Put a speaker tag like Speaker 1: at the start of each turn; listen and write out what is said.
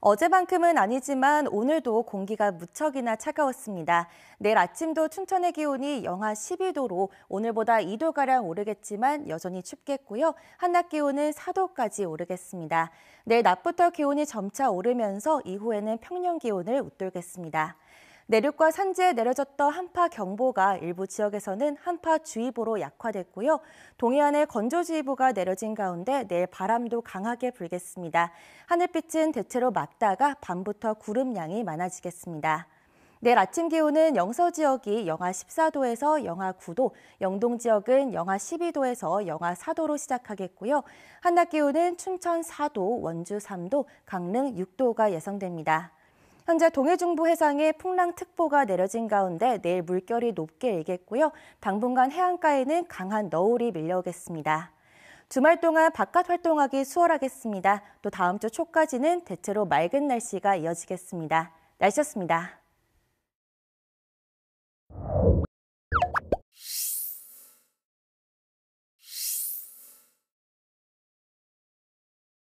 Speaker 1: 어제만큼은 아니지만 오늘도 공기가 무척이나 차가웠습니다. 내일 아침도 춘천의 기온이 영하 12도로 오늘보다 2도가량 오르겠지만 여전히 춥겠고요. 한낮 기온은 4도까지 오르겠습니다. 내일 낮부터 기온이 점차 오르면서 이후에는 평년 기온을 웃돌겠습니다. 내륙과 산지에 내려졌던 한파 경보가 일부 지역에서는 한파 주의보로 약화됐고요. 동해안에 건조주의보가 내려진 가운데 내일 바람도 강하게 불겠습니다. 하늘빛은 대체로 맑다가 밤부터 구름량이 많아지겠습니다. 내일 아침 기온은 영서 지역이 영하 14도에서 영하 9도, 영동 지역은 영하 12도에서 영하 4도로 시작하겠고요. 한낮 기온은 춘천 4도, 원주 3도, 강릉 6도가 예상됩니다. 현재 동해중부 해상에 풍랑특보가 내려진 가운데 내일 물결이 높게 일겠고요. 당분간 해안가에는 강한 너울이 밀려오겠습니다. 주말 동안 바깥 활동하기 수월하겠습니다. 또 다음 주 초까지는 대체로 맑은 날씨가 이어지겠습니다. 날씨였습니다.